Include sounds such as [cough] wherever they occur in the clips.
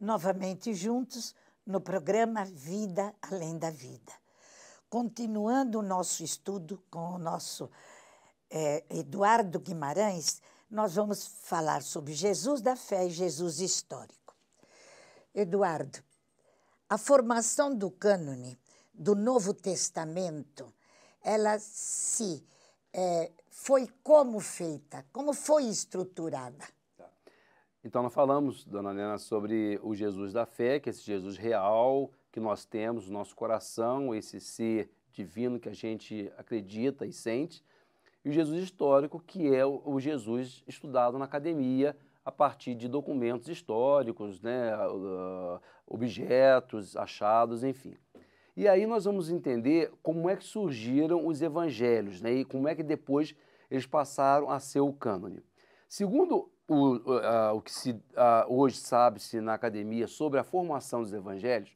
novamente juntos no programa Vida Além da Vida. Continuando o nosso estudo com o nosso é, Eduardo Guimarães, nós vamos falar sobre Jesus da fé e Jesus histórico. Eduardo, a formação do cânone do Novo Testamento, ela se é, foi como feita, como foi estruturada? Então, nós falamos, dona Helena, sobre o Jesus da fé, que é esse Jesus real que nós temos, o nosso coração, esse ser divino que a gente acredita e sente, e o Jesus histórico, que é o Jesus estudado na academia a partir de documentos históricos, né, ah, objetos achados, enfim. E aí nós vamos entender como é que surgiram os evangelhos né, e como é que depois eles passaram a ser o cânone. Segundo o, uh, o que se, uh, hoje sabe-se na academia sobre a formação dos evangelhos,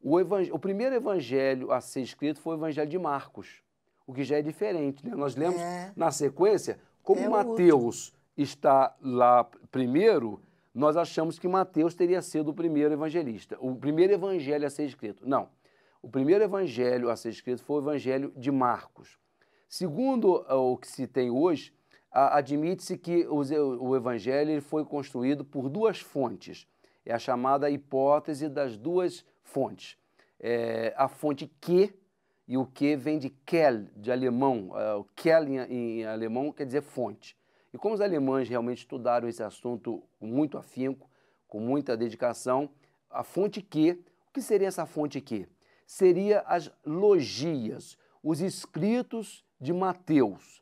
o, evang... o, primeiro evangelho a ser escrito foi o evangelho de Marcos, o que já é diferente. Né? Nós lemos é. na sequência, como é Mateus está lá primeiro, nós achamos que Mateus teria sido o primeiro evangelista, o primeiro evangelho a ser escrito. Não. O primeiro evangelho a ser escrito foi o evangelho de Marcos. Segundo ah, o que se tem hoje, admite-se que o Evangelho foi construído por duas fontes. É a chamada hipótese das duas fontes. É a fonte que, e o que vem de Kell, de alemão. É, o Kell em, alemão quer dizer fonte. E como os alemães realmente estudaram esse assunto com muito afinco, com muita dedicação, a fonte que, o que seria essa fonte que? Seria as logias, os escritos de Mateus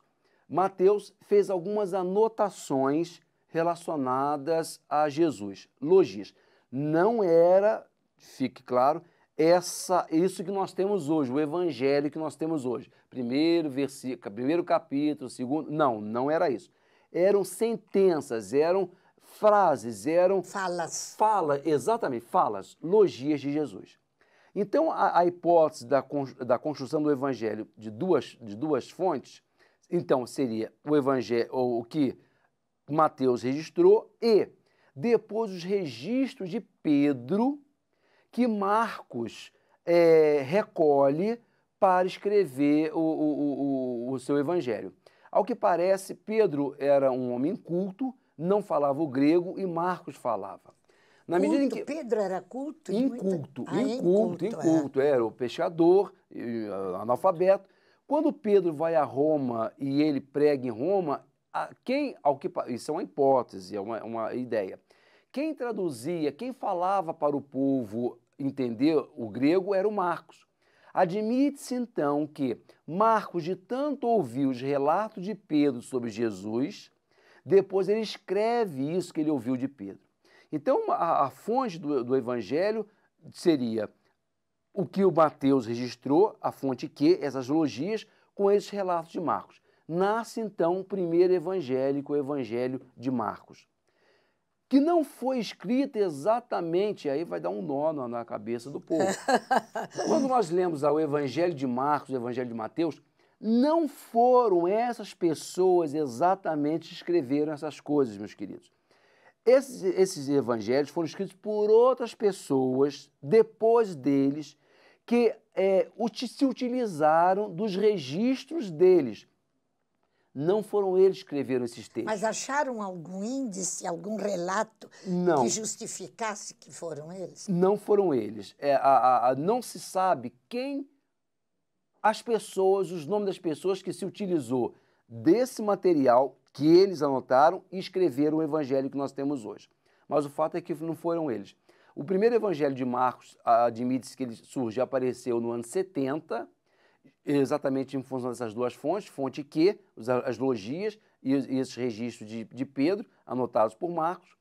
Mateus fez algumas anotações relacionadas a Jesus. logias. não era, fique claro, essa, isso que nós temos hoje, o evangelho que nós temos hoje. Primeiro versículo, primeiro capítulo, segundo, não, não era isso. Eram sentenças, eram frases, eram falas. Fala, exatamente, falas, logias de Jesus. Então, a, a hipótese da, da construção do evangelho de duas, de duas fontes então, seria o evangelho, ou o que Mateus registrou, e depois os registros de Pedro, que Marcos é, recolhe para escrever o, o, o, o seu evangelho. Ao que parece, Pedro era um homem culto, não falava o grego e Marcos falava. Na culto, medida em que Pedro era culto, inculto, muita... ah, inculto, inculto, é. inculto, é. era o pescador, ah, analfabeto, quando Pedro vai a Roma e ele prega em Roma, quem, ao que, isso é uma hipótese, é uma, uma ideia. Quem traduzia, quem falava para o povo entender o grego era o Marcos. Admite-se então que Marcos, de tanto ouvir os relatos de Pedro sobre Jesus, depois ele escreve isso que ele ouviu de Pedro. Então, a, a fonte do, do evangelho seria o que o Mateus registrou, a fonte Q, essas logias, com esses relatos de Marcos. Nasce então o primeiro evangélico, o Evangelho de Marcos, que não foi escrito exatamente, aí vai dar um nó na cabeça do povo. [laughs] Quando nós lemos o Evangelho de Marcos, o Evangelho de Mateus, não foram essas pessoas exatamente que escreveram essas coisas, meus queridos. Esses, esses, evangelhos foram escritos por outras pessoas depois deles que é, se utilizaram dos registros deles. Não foram eles que escreveram esses textos. Mas acharam algum índice, algum relato não. que justificasse que foram eles? Não foram eles. É, a, a, a, não se sabe quem as pessoas, os nomes das pessoas que se utilizou desse material que eles anotaram e escreveram o evangelho que nós temos hoje. Mas o fato é que não foram eles. O primeiro evangelho de Marcos admite-se que ele surge apareceu no ano 70, exatamente em função dessas duas fontes, fonte Q, as logias e, esses registros de, de Pedro, anotados por Marcos.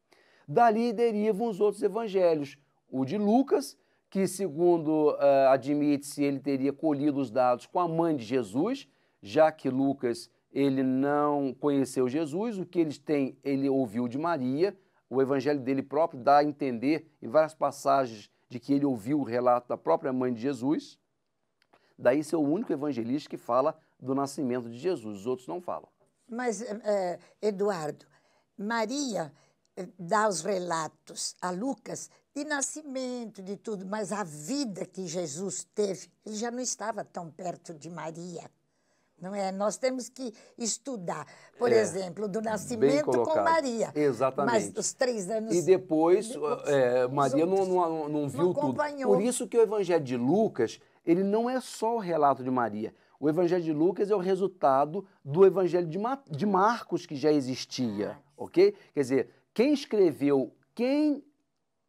Dali derivam os outros evangelhos, o de Lucas, que, segundo uh, admite-se, ele teria colhido os dados com a mãe de Jesus, já que Lucas ele não conheceu Jesus, o que ele tem, ele ouviu de Maria, o evangelho dele próprio dá a entender em várias passagens de que ele ouviu o relato da própria mãe de Jesus. Daí ser é o único evangelista que fala do nascimento de Jesus, os outros não falam. Mas, eh, eh, Eduardo, Maria eh, dá os relatos a Lucas de nascimento, de tudo, mas a vida que Jesus teve, ele já não estava tão perto de Maria. Não é? Nós temos que estudar. Por é, exemplo, do nascimento com Maria. Exatamente. Mas os três anos. E depois, depois eh, eh, é, Maria não, não, não, viu não tudo. Por isso que o Evangelho de Lucas, ele não é só o relato de Maria. O Evangelho de Lucas é o resultado do Evangelho de, de Marcos, que já existia. Ah. Ok? Quer dizer, quem escreveu, quem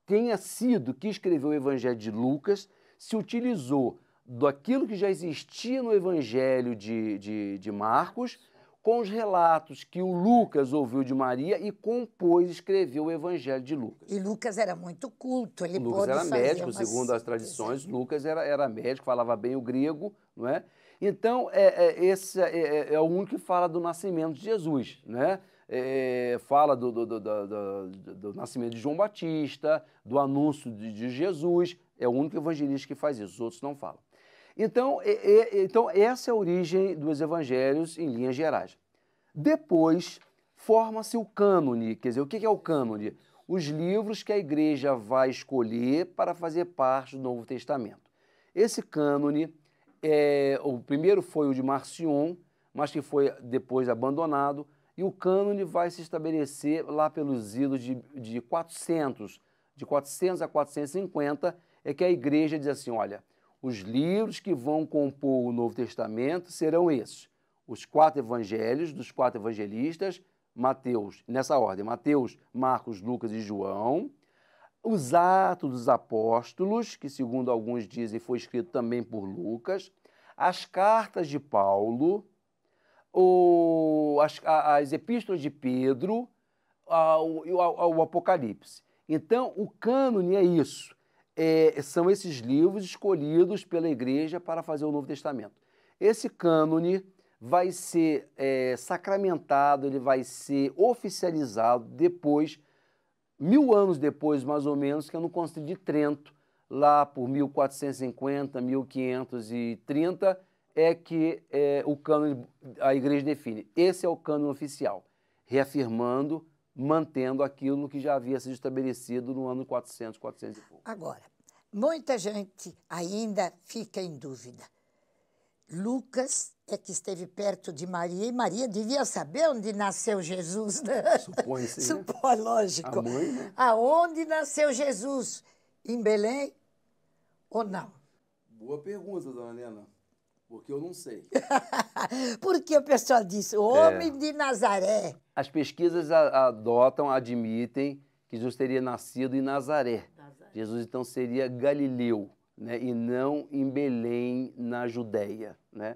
tenha sido que escreveu o Evangelho de Lucas, se utilizou daquilo que já existia no Evangelho de, de, de Marcos, com os relatos que o Lucas ouviu de Maria e compôs e escreveu o Evangelho de Lucas. E Lucas era muito culto, ele Lucas era médico, segundo as tradições, Exato. Lucas era, era médico, falava bem o grego, não é? Então, é, é esse é, é, é o único que fala do nascimento de Jesus, né? É, fala do do, do, do, do, nascimento de João Batista, do anúncio de, de Jesus, é o único evangelista que faz isso, os outros não falam. Então, e, e, então, essa é a origem dos evangelhos em linhas gerais. Depois, forma-se o cânone. Quer dizer, o que é o cânone? Os livros que a igreja vai escolher para fazer parte do Novo Testamento. Esse cânone, é, o primeiro foi o de Marcion, mas que foi depois abandonado, e o cânone vai se estabelecer lá pelos idos de, de 400, de 400 a 450, é que a igreja diz assim, olha, os livros que vão compor o Novo Testamento serão esses: os quatro evangelhos dos quatro evangelistas, Mateus, nessa ordem, Mateus, Marcos, Lucas e João, os Atos dos Apóstolos, que segundo alguns dizem foi escrito também por Lucas, as cartas de Paulo, as, as epístolas de Pedro, o Apocalipse. Então, o cânone é isso é, são esses livros escolhidos pela igreja para fazer o Novo Testamento. Esse cânone vai ser é, sacramentado, ele vai ser oficializado depois, mil anos depois, mais ou menos, que é no Concílio de Trento, lá por 1450, 1530, é que é, o cânone a igreja define. Esse é o cânone oficial, reafirmando mantendo aquilo que já havia sido estabelecido no ano 400, 400 e pouco. Agora, muita gente ainda fica em dúvida. Lucas é que esteve perto de Maria e Maria devia saber onde nasceu Jesus. Né? supõe sim. [laughs] Né? Supõe, lógico. A mãe, né? Aonde nasceu Jesus? Em Belém ou não? Boa pergunta, dona Helena. Porque eu não sei. [laughs] Porque o pessoal disse, homem é. de Nazaré. As pesquisas adotam, admitem que Jesus teria nascido em Nazaré. Nazaré. Jesus então seria galileu, né? e não em Belém, na Judéia. Né?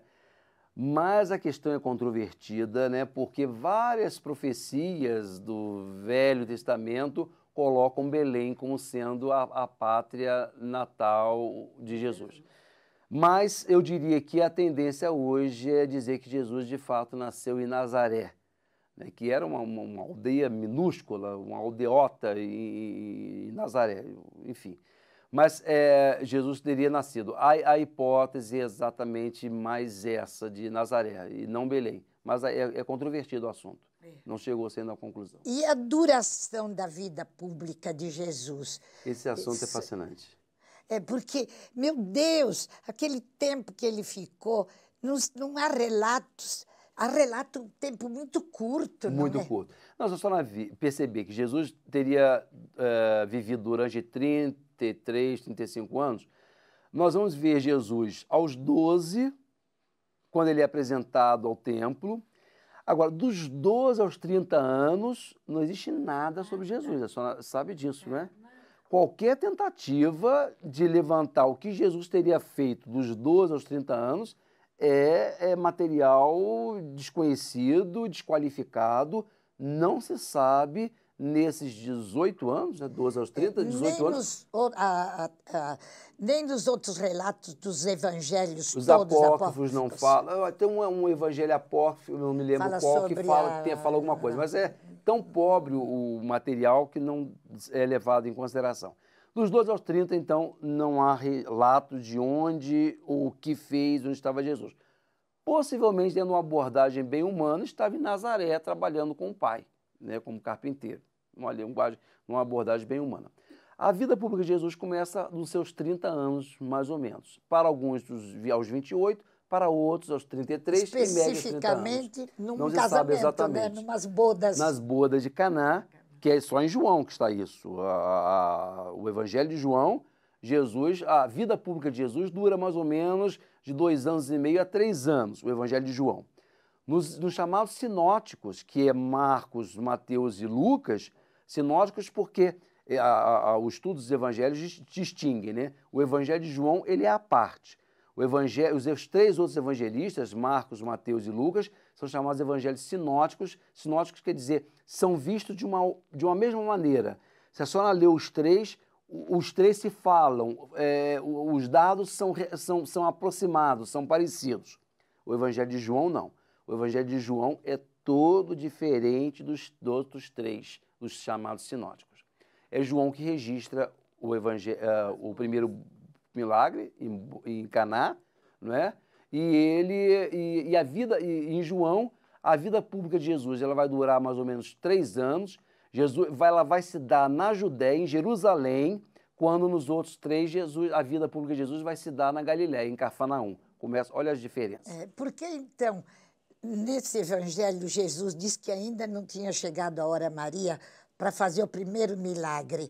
Mas a questão é controvertida, né? porque várias profecias do Velho Testamento colocam Belém como sendo a, a pátria natal de Jesus. Mas eu diria que a tendência hoje é dizer que Jesus de fato nasceu em Nazaré né, que era uma, uma, uma, aldeia minúscula, uma aldeota em, em Nazaré, enfim. Mas é, Jesus teria nascido. A, a, hipótese é exatamente mais essa de Nazaré e não Belém. Mas é, é controvertido o assunto. É. Não chegou sendo a conclusão. E a duração da vida pública de Jesus? Esse assunto é Esse... é fascinante. É porque, meu Deus, aquele tempo que ele ficou, não, não há relatos a relata um tempo muito curto. Muito é? curto. Nós só na perceber que Jesus teria uh, vivido durante 33, 35 anos. Nós vamos ver Jesus aos 12, quando ele é apresentado ao templo. Agora, dos 12 aos 30 anos, não existe nada sobre Jesus. É a senhora sabe disso, não é? Né? Qualquer tentativa de levantar o que Jesus teria feito dos 12 aos 30 anos é, é material desconhecido, desqualificado, não se sabe nesses 18 anos, né, 12 aos 30, 18 nem anos. Nos, a, a, a, nem nos outros relatos dos evangelhos Os todos apócrifos, apócrifos. não falam. Ah, tem um, é um evangelho apócrifo, não me lembro fala qual, que fala, que tem, fala alguma coisa, mas é tão pobre o material que não é levado em consideração. Dos 12 aos 30, então, não há relato de onde, o que fez, onde estava Jesus. Possivelmente, dentro de uma abordagem bem humana, estava em Nazaré trabalhando com o pai, né, como carpinteiro. Uma linguagem, uma abordagem bem humana. A vida pública de Jesus começa nos seus 30 anos, mais ou menos. Para alguns, aos 28, para outros aos 33 especificamente e média 30 anos. num não casamento, sabe né, exatamente. Né? numas bodas. Nas bodas de Caná, que é só em João que está isso. A, a, o Evangelho de João, Jesus, a vida pública de Jesus dura mais ou menos de dois anos e meio a três anos, o Evangelho de João. Nos, nos chamados sinóticos, que é Marcos, Mateus e Lucas, sinóticos porque é, a, os estudos dos evangelhos distinguem, né? O Evangelho de João, ele é à parte. O evangelho, os três outros evangelistas, Marcos, Mateus e Lucas, são chamados evangelhos sinóticos. Sinóticos quer dizer, são vistos de uma, de uma mesma maneira. Se a senhora lê os três, os três se falam, é, os dados são, são, são aproximados, são parecidos. O Evangelho de João não. O Evangelho de João é todo diferente dos, outros três, dos chamados sinóticos. É João que registra o, evangelho, uh, é, o primeiro milagre em, em Caná, não é? E ele e, e a vida e, em João, a vida pública de Jesus, ela vai durar mais ou menos três anos. Jesus vai, ela vai se dar na Judéia, em Jerusalém, quando nos outros três Jesus, a vida pública de Jesus vai se dar na Galiléia, em Cafarnaum. Começa, olha as diferenças. É, porque então nesse evangelho Jesus diz que ainda não tinha chegado a hora Maria para fazer o primeiro milagre.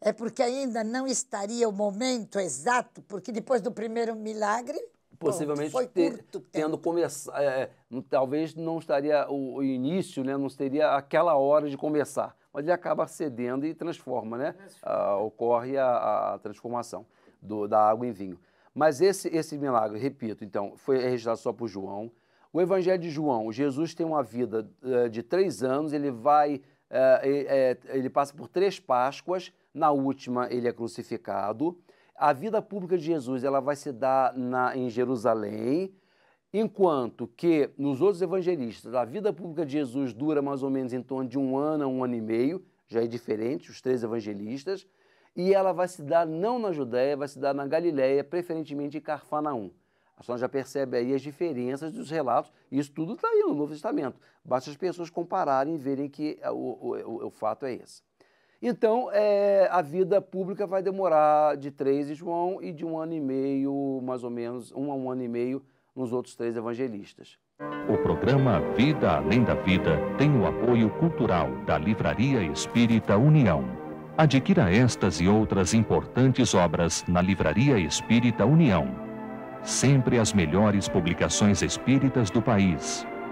É porque ainda não estaria o momento exato, porque depois do primeiro milagre possivelmente Pronto, ter, tendo começado, é, é talvez não estaria o, o, início, né, não seria aquela hora de começar, mas ele acaba cedendo e transforma, né? Ah, ocorre a, a transformação do, da água em vinho. Mas esse, esse milagre, repito, então, foi registrado só por João. O Evangelho de João, Jesus tem uma vida uh, de três anos, ele vai, uh, eh, ele, uh, ele passa por três Páscoas, na última ele é crucificado, a vida pública de Jesus ela vai se dar na, em Jerusalém, enquanto que nos outros evangelistas a vida pública de Jesus dura mais ou menos em torno de um ano a um ano e meio, já é diferente, os três evangelistas, e ela vai se dar não na Judéia, vai se dar na Galiléia, preferentemente em Carfanaum. A senhora já percebe aí as diferenças dos relatos, isso tudo está aí no Novo Testamento. Basta as pessoas compararem e verem que é, o, o, o, o fato é esse. Então, é, a vida pública vai demorar de três João e de um ano e meio, mais ou menos, um a um ano e meio, nos outros três evangelistas. O programa Vida Além da Vida tem o apoio cultural da Livraria Espírita União. Adquira estas e outras importantes obras na Livraria Espírita União. Sempre as melhores publicações espíritas do país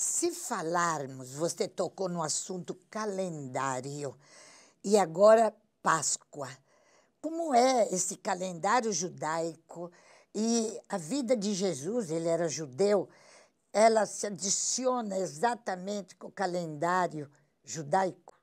se falarmos, você tocou no assunto calendário e agora Páscoa. Como é esse calendário judaico e a vida de Jesus, ele era judeu, ela se adiciona exatamente com o calendário judaico?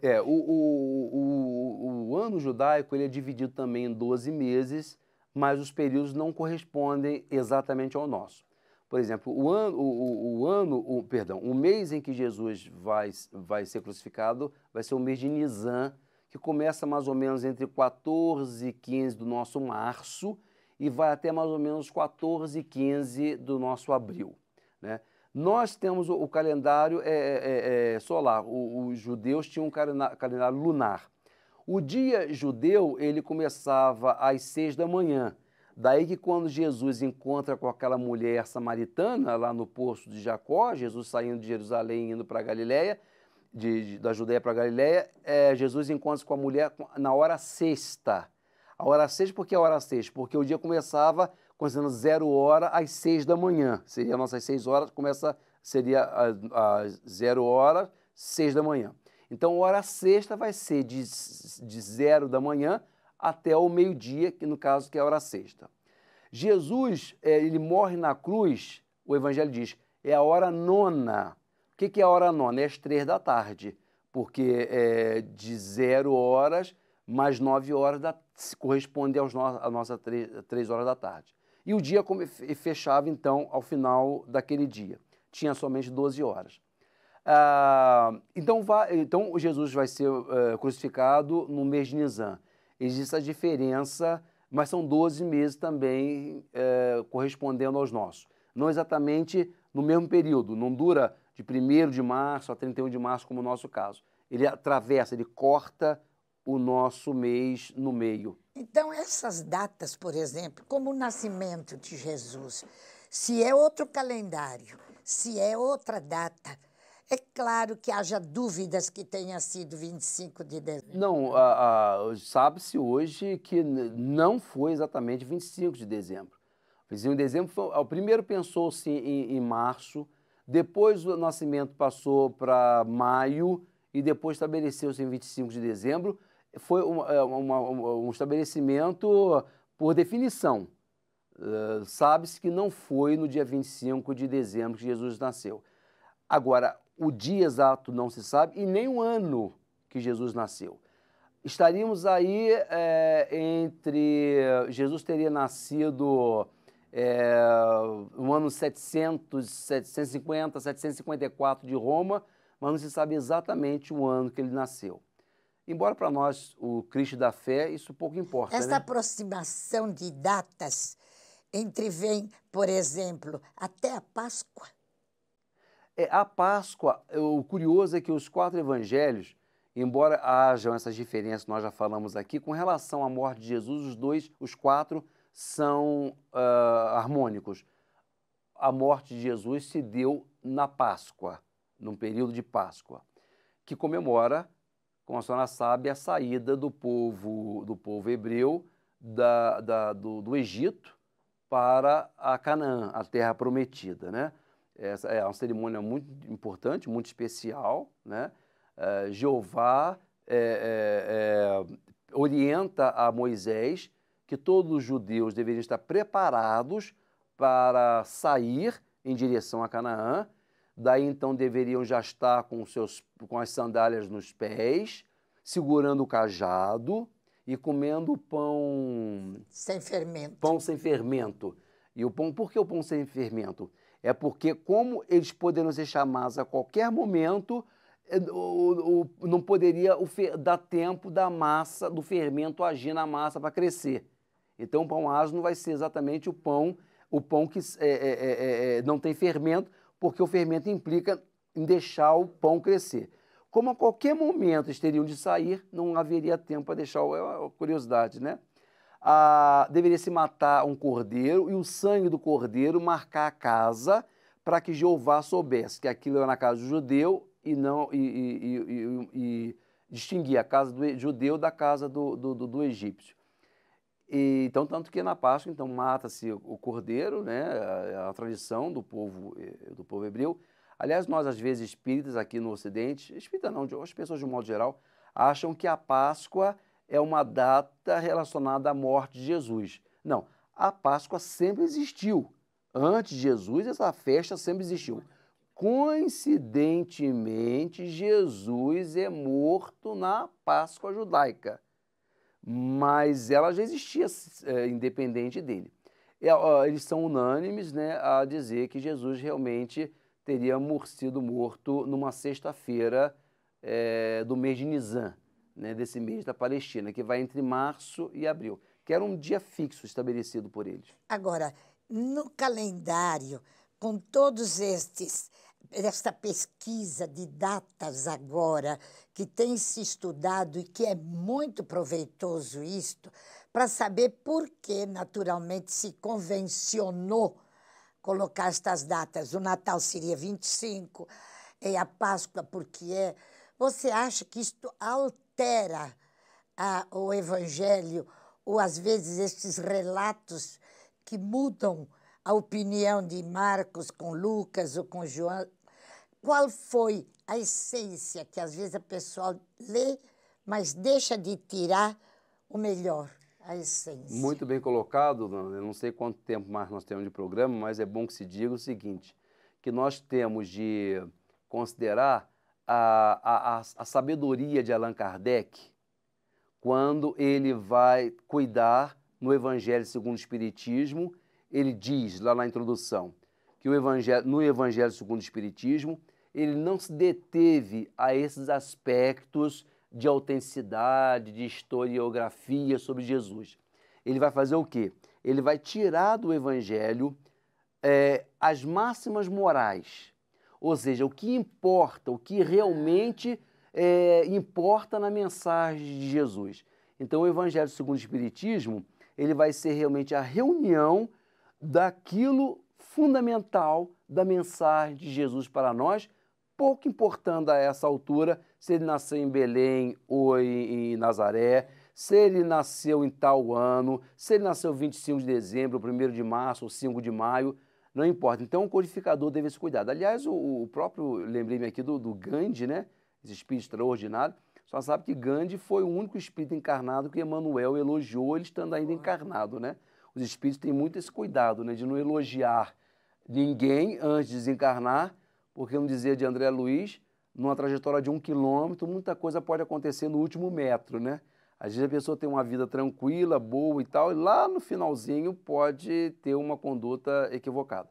É, o, o, o, o ano judaico ele é dividido também em 12 meses, mas os períodos não correspondem exatamente ao nosso. Por exemplo, o ano, o, o, o ano o, perdão, o mês em que Jesus vai, vai ser crucificado vai ser o mês de Nisan, que começa mais ou menos entre 14 e 15 do nosso março e vai até mais ou menos 14 e 15 do nosso abril. Né? Nós temos o, o calendário é, é, é, é solar, os judeus tinham um calendário, lunar. O dia judeu ele começava às 6 da manhã Daí que quando Jesus encontra com aquela mulher samaritana lá no poço de Jacó, Jesus saindo de Jerusalém indo para Galiléia, de, de, da Judéia para Galiléia, é, Jesus encontra com a mulher na hora sexta. A hora sexta, por que a hora sexta? Porque o dia começava começando zero hora às seis da manhã. Seria nossas seis horas, começa, seria às zero horas, seis da manhã. Então, a hora sexta vai ser de, de zero da manhã até o meio-dia, que no caso que é a hora sexta. Jesus, é, ele morre na cruz, o evangelho diz, é a hora nona. O que é a hora nona? É as três da tarde, porque é de zero horas mais nove horas da, corresponde às no, nossa três, três horas da tarde. E o dia fechava, então, ao final daquele dia. Tinha somente 12 horas. Ah, então, vai, então, Jesus vai ser uh, crucificado no mês de Nizam existe a diferença, mas são 12 meses também é, correspondendo aos nossos. Não exatamente no mesmo período, não dura de 1 de março a 31 de março, como o nosso caso. Ele atravessa, ele corta o nosso mês no meio. Então, essas datas, por exemplo, como o nascimento de Jesus, se é outro calendário, se é outra data, é claro que haja dúvidas que tenha sido 25 de dezembro. Não, sabe-se hoje que não foi exatamente 25 de dezembro. 25 de dezembro foi, o primeiro pensou-se em, em, março, depois o nascimento passou para maio e depois estabeleceu-se em 25 de dezembro. Foi um, é, uma, um estabelecimento por definição. Uh, Sabe-se que não foi no dia 25 de dezembro que Jesus nasceu. Agora, o dia exato não se sabe e nem o ano que Jesus nasceu. Estaríamos aí é, entre. Jesus teria nascido é, no ano 700, 750, 754 de Roma, mas não se sabe exatamente o ano que ele nasceu. Embora para nós, o Cristo da fé, isso pouco importa. Essa né? aproximação de datas entrevém, por exemplo, até a Páscoa. É, a Páscoa, o curioso é que os quatro evangelhos, embora hajam essas diferenças, nós já falamos aqui, com relação à morte de Jesus, os dois, os quatro, são uh, harmônicos. A morte de Jesus se deu na Páscoa, num período de Páscoa, que comemora, como a senhora sabe, a saída do povo, do povo hebreu da, da, do, do Egito para a Canaã, a terra prometida, né? Essa é, é uma cerimônia muito importante, muito especial. Né? É, Jeová é, é, é, orienta a Moisés que todos os judeus deveriam estar preparados para sair em direção a Canaã. Daí então deveriam já estar com, seus, com as sandálias nos pés, segurando o cajado e comendo pão. Sem fermento. Pão sem fermento. E o pão, por que o pão sem fermento? É porque, como eles poderiam ser chamados a qualquer momento, é, não poderia dar tempo da massa, do fermento agir na massa para crescer. Então, o pão asno não vai ser exatamente o pão, o pão que é é, é, é, é, não tem fermento, porque o fermento implica em deixar o pão crescer. Como a qualquer momento eles teriam de sair, não haveria tempo para deixar, é uma curiosidade, né? deveria se matar um cordeiro e o sangue do cordeiro marcar a casa para que Jeová soubesse que aquilo era na casa do judeu e não e, e, e, e distinguir a casa do judeu da casa do, do, do, do egípcio. então, tanto que na Páscoa, então, mata-se o cordeiro, né, a, a, tradição do povo, eh, do povo hebreu. Aliás, nós, às vezes, espíritas aqui no Ocidente, espírita não, as pessoas de um modo geral, acham que a Páscoa é uma data relacionada à morte de Jesus. Não, a Páscoa sempre existiu. Antes de Jesus, essa festa sempre existiu. Coincidentemente, Jesus é morto na Páscoa judaica, mas ela já existia é, independente dele. É, eles são unânimes né, a dizer que Jesus realmente teria sido morto numa sexta-feira é, do mês de Nisan, né, desse mês da Palestina, que vai entre março e abril, que era um dia fixo estabelecido por eles. Agora, no calendário, com todos estes esta pesquisa de datas agora que tem se estudado e que é muito proveitoso isto para saber por que naturalmente se convencionou colocar estas datas. O Natal seria 25 e é a Páscoa porque é. Você acha que isto altera altera a, o Evangelho, ou às vezes estes relatos que mudam a opinião de Marcos com Lucas ou com João. Qual foi a essência que às vezes a pessoa lê, mas deixa de tirar o melhor? a essência. Muito bem colocado, dona. Eu não sei quanto tempo mais nós temos de programa, mas é bom que se diga o seguinte: que nós temos de considerar a, a, a sabedoria de Allan Kardec quando ele vai cuidar no Evangelho segundo o Espiritismo. Ele diz lá na introdução que evangelho, no Evangelho segundo o Espiritismo ele não se deteve a esses aspectos de autenticidade, de historiografia sobre Jesus. Ele vai fazer o quê? Ele vai tirar do Evangelho é, as máximas morais ou seja, o que importa, o que realmente é, importa na mensagem de Jesus. Então, o Evangelho segundo o Espiritismo, ele vai ser realmente a reunião daquilo fundamental da mensagem de Jesus para nós, pouco importando a essa altura se ele nasceu em Belém ou em, em Nazaré, se ele nasceu em tal ano, se ele nasceu 25 de dezembro, 1 de março ou 5 de maio, não importa. Então, o codificador deve esse cuidado. Aliás, o, o próprio, lembrei-me aqui do, do, Gandhi, né? Esse espírito extraordinário. Só sabe que Gandhi foi o único espírito encarnado que Emmanuel elogiou, ele estando ainda encarnado, né? Os espíritos têm muito esse cuidado, né? De não elogiar ninguém antes de desencarnar, porque, não dizia de André Luiz, numa trajetória de um quilômetro, muita coisa pode acontecer no último metro, né? Às vezes a pessoa tem uma vida tranquila, boa e tal, e lá no finalzinho pode ter uma conduta equivocada.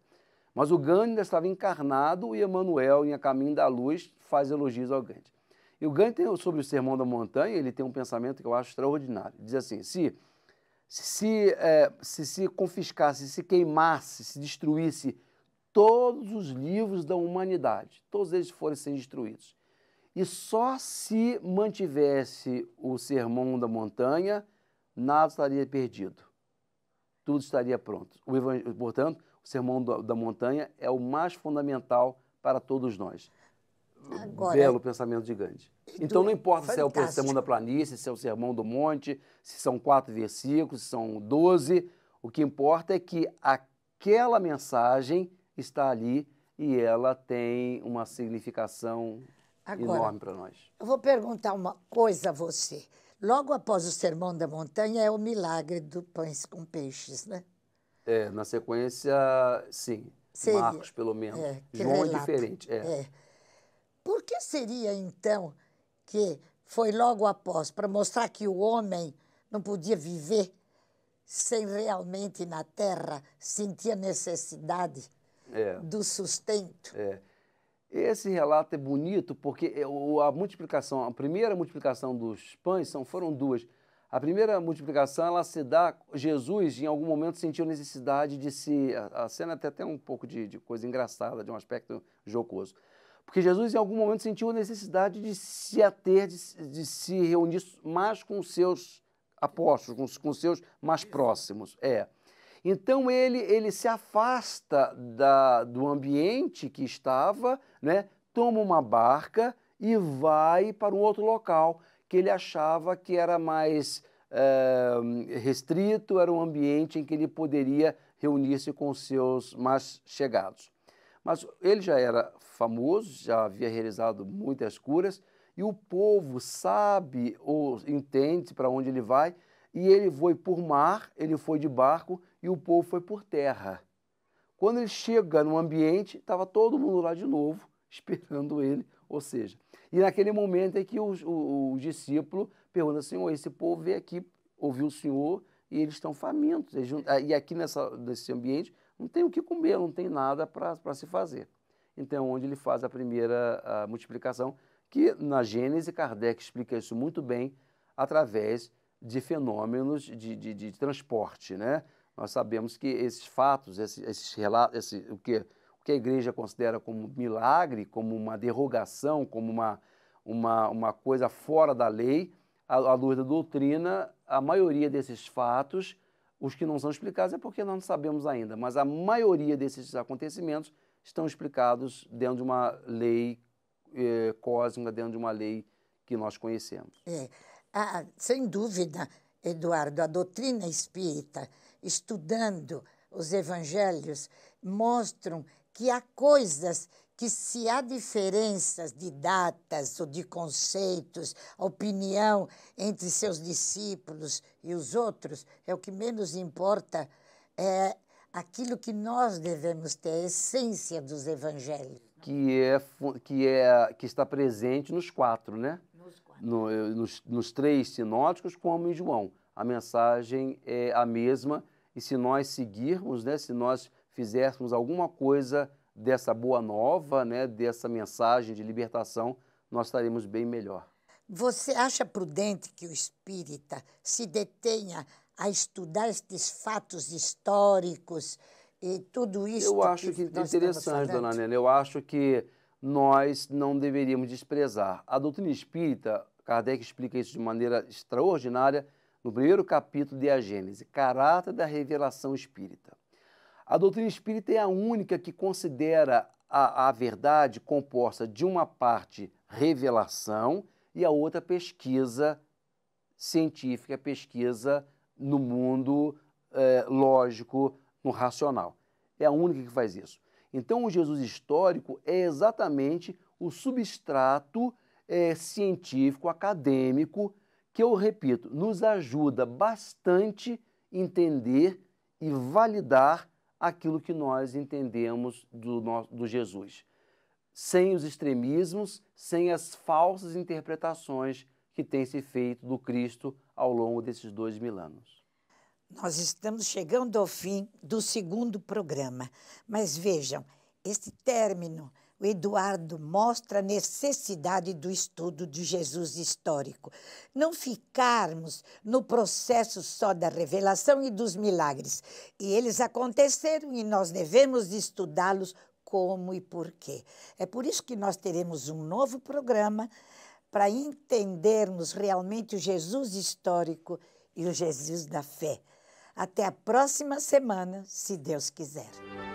Mas o Gandhi ainda estava encarnado e Emmanuel, em A Caminho da Luz, faz elogios ao Gandhi. E o Gandhi, tem, sobre o Sermão da Montanha, ele tem um pensamento que eu acho extraordinário. Diz assim, se se, é, se, se confiscasse, se queimasse, se destruísse todos os livros da humanidade, todos eles forem ser destruídos, e só se mantivesse o sermão da montanha, nada estaria perdido. Tudo estaria pronto. O, portanto, o sermão da montanha é o mais fundamental para todos nós. Agora, Belo pensamento de Gandhi. Então não importa fantástico. se é o sermão da planície, se é o sermão do monte, se são quatro versículos, se são doze. O que importa é que aquela mensagem está ali e ela tem uma significação Agora, enorme para nós. Eu vou perguntar uma coisa a você. Logo após o Sermão da Montanha é o milagre do pães com peixes, né? É, na sequência, sim. Seria, Marcos, pelo menos. É, João relata. é diferente. É. é. Por que seria, então, que foi logo após, para mostrar que o homem não podia viver sem realmente na terra sentir a necessidade é. do sustento? É. Esse relato é bonito porque é, a multiplicação, a primeira multiplicação dos pães são, foram duas. A primeira multiplicação, ela se dá, Jesus em algum momento sentiu necessidade de se, a, cena até tem um pouco de, de coisa engraçada, de um aspecto jocoso. Porque Jesus em algum momento sentiu a necessidade de se ater, de, de se reunir mais com os seus apóstolos, com, com os seus mais próximos. É. Então ele, ele se afasta da, do ambiente que estava, né? toma uma barca e vai para um outro local que ele achava que era mais é, restrito, era um ambiente em que ele poderia reunir-se com seus mais chegados. Mas ele já era famoso, já havia realizado muitas curas, e o povo sabe ou entende para onde ele vai, e ele foi por mar, ele foi de barco, e o povo foi por terra. Quando ele chega no ambiente, estava todo mundo lá de novo, [laughs] esperando ele, ou seja, e naquele momento é que o, o, o discípulo pergunta, Senhor, esse povo veio aqui, ouviu o Senhor, e eles estão famintos, eles e aqui nessa, nesse ambiente não tem o que comer, não tem nada para se fazer. Então, é onde ele faz a primeira a multiplicação, que na Gênese, Kardec explica isso muito bem através de fenômenos de, de, de transporte, né? Nós sabemos que esses fatos, esses, esses relatos, esse, o, que, o que a igreja considera como milagre, como uma derrogação, como uma, uma, uma coisa fora da lei, à, à luz da doutrina, a maioria desses fatos, os que não são explicados é porque nós não sabemos ainda, mas a maioria desses acontecimentos estão explicados dentro de uma lei eh, cósmica, dentro de uma lei que nós conhecemos. É. Ah, ah sem dúvida, Eduardo, a doutrina espírita estudando os evangelhos, mostram que há coisas que se há diferenças de datas ou de conceitos, opinião entre seus discípulos e os outros, é o que menos importa, é aquilo que nós devemos ter, a essência dos evangelhos. Que, é, que, é, que está presente nos quatro, né? Nos, quatro. No, eh, nos, nos três sinóticos, como em João a mensagem é a mesma e se nós seguirmos, né, se nós fizermos alguma coisa dessa boa nova, né, dessa mensagem de libertação, nós estaremos bem melhor. Você acha prudente que o espírita se detenha a estudar estes fatos históricos e tudo isso? Eu acho que, que interessante, dona Nena. Eu acho que nós não deveríamos desprezar. A doutrina espírita, Kardec explica isso de maneira extraordinária, no primeiro capítulo de A Gênese, Caráter da Revelação Espírita. A doutrina espírita é a única que considera a, a verdade composta de uma parte revelação e a outra pesquisa científica, pesquisa no mundo é, lógico, no racional. É a única que faz isso. Então, o Jesus histórico é exatamente o substrato é, científico, acadêmico que eu repito, nos ajuda bastante entender e validar aquilo que nós entendemos do, nosso, do Jesus, sem os extremismos, sem as falsas interpretações que tem se feito do Cristo ao longo desses dois mil anos. Nós estamos chegando ao fim do segundo programa, mas vejam, este término o Eduardo mostra a necessidade do estudo de Jesus histórico. Não ficarmos no processo só da revelação e dos milagres. E eles aconteceram e nós devemos estudá-los como e por quê. É por isso que nós teremos um novo programa para entendermos realmente o Jesus histórico e o Jesus da fé. Até a próxima semana, se Deus quiser.